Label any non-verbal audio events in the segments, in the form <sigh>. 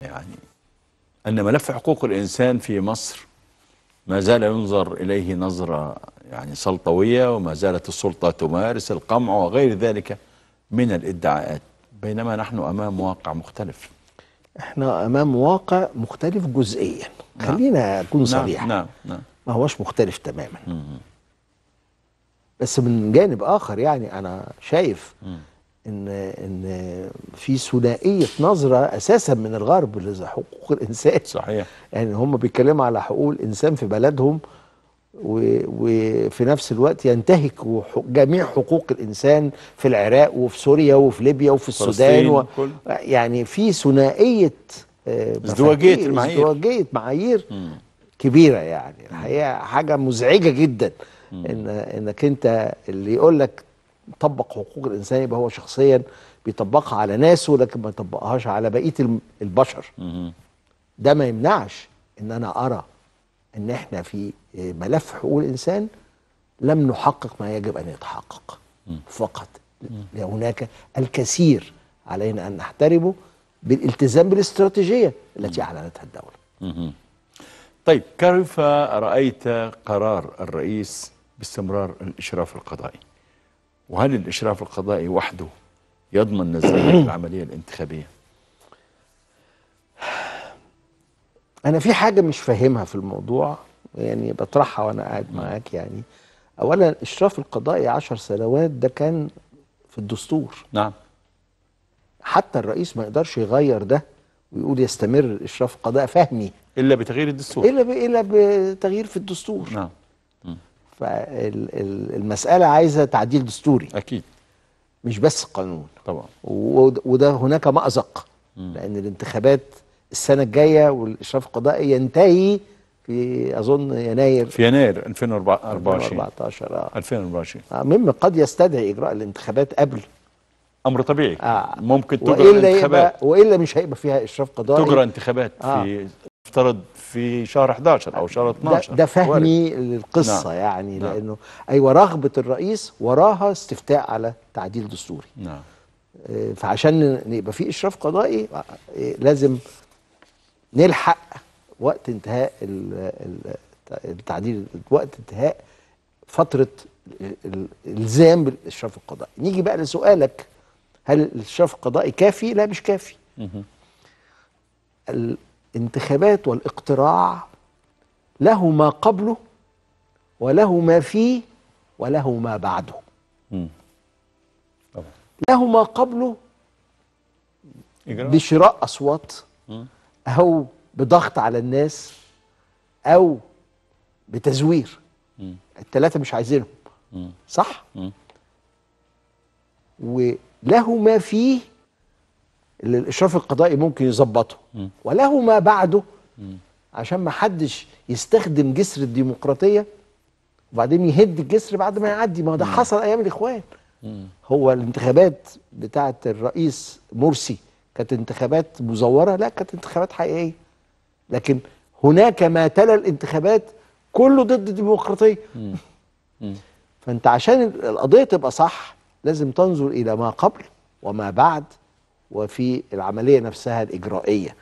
يعني أن ملف حقوق الإنسان في مصر ما زال ينظر إليه نظرة يعني سلطوية وما زالت السلطة تمارس القمع وغير ذلك من الادعاءات بينما نحن أمام واقع مختلف احنا أمام واقع مختلف جزئيا نعم. خلينا أكون نعم، صريح نعم. نعم. نعم. ما هوش مختلف تماما مم. بس من جانب آخر يعني أنا شايف مم. ان ان في ثنائيه نظره اساسا من الغرب لحقوق الانسان صحيح يعني هم بيتكلموا على حقوق الانسان في بلدهم وفي نفس الوقت ينتهكوا جميع حقوق الانسان في العراق وفي سوريا وفي ليبيا وفي السودان و يعني في ثنائيه آه، ازدواجيه المعايير ازدواجيه معايير كبيره يعني الحقيقه حاجه مزعجه جدا ان انك انت اللي يقول لك طبق حقوق الانسان يبقى هو شخصيا بيطبقها على ناسه لكن ما يطبقهاش على بقيه البشر ده ما يمنعش ان انا ارى ان احنا في ملف حقوق الانسان لم نحقق ما يجب ان يتحقق فقط هناك الكثير علينا ان نحترمه بالالتزام بالاستراتيجيه التي اعلنتها الدوله طيب كيف رايت قرار الرئيس باستمرار الاشراف القضائي وهل الإشراف القضائي وحده يضمن نزاهة <clears throat> العملية الانتخابية؟ أنا في حاجة مش فاهمها في الموضوع يعني بطرحها وأنا قاعد معاك يعني أولا الإشراف القضائي عشر سنوات ده كان في الدستور نعم حتى الرئيس ما يقدرش يغير ده ويقول يستمر الإشراف القضائي فهمي إلا بتغيير الدستور إلا إلا بتغيير في الدستور نعم فالمساله عايزه تعديل دستوري اكيد مش بس قانون طبعا وده هناك مازق م. لان الانتخابات السنه الجايه والاشراف القضائي ينتهي في اظن يناير في يناير 2024 2014 اه 2024 آه مما قد يستدعي اجراء الانتخابات قبل امر طبيعي آه ممكن تجرى انتخابات والا مش هيبقى فيها اشراف قضائي تجرى انتخابات آه. في افترض في شهر 11 او شهر 12 ده, ده فهمي وارد. للقصه نعم. يعني نعم. لانه ايوه رغبه الرئيس وراها استفتاء على تعديل دستوري نعم آه، فعشان يبقى في اشراف قضائي آه، آه، لازم نلحق وقت انتهاء التعديل وقت انتهاء فتره الالزام بالاشراف القضائي نيجي بقى لسؤالك هل الاشراف القضائي كافي لا مش كافي الانتخابات والاقتراع له ما قبله وله ما فيه وله ما بعده له ما قبله بشراء أصوات أو بضغط على الناس أو بتزوير الثلاثة مش عايزينهم صح؟ وله ما فيه اللي الاشراف القضائي ممكن يظبطه وله ما بعده عشان ما حدش يستخدم جسر الديمقراطيه وبعدين يهد الجسر بعد ما يعدي ما ده حصل ايام الاخوان هو الانتخابات بتاعه الرئيس مرسي كانت انتخابات مزوره لا كانت انتخابات حقيقيه لكن هناك ما تلا الانتخابات كله ضد الديمقراطيه فانت عشان القضيه تبقى صح لازم تنظر الى ما قبل وما بعد وفي العملية نفسها الإجرائية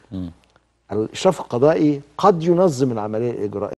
الإشراف القضائي قد ينظم العملية الإجرائية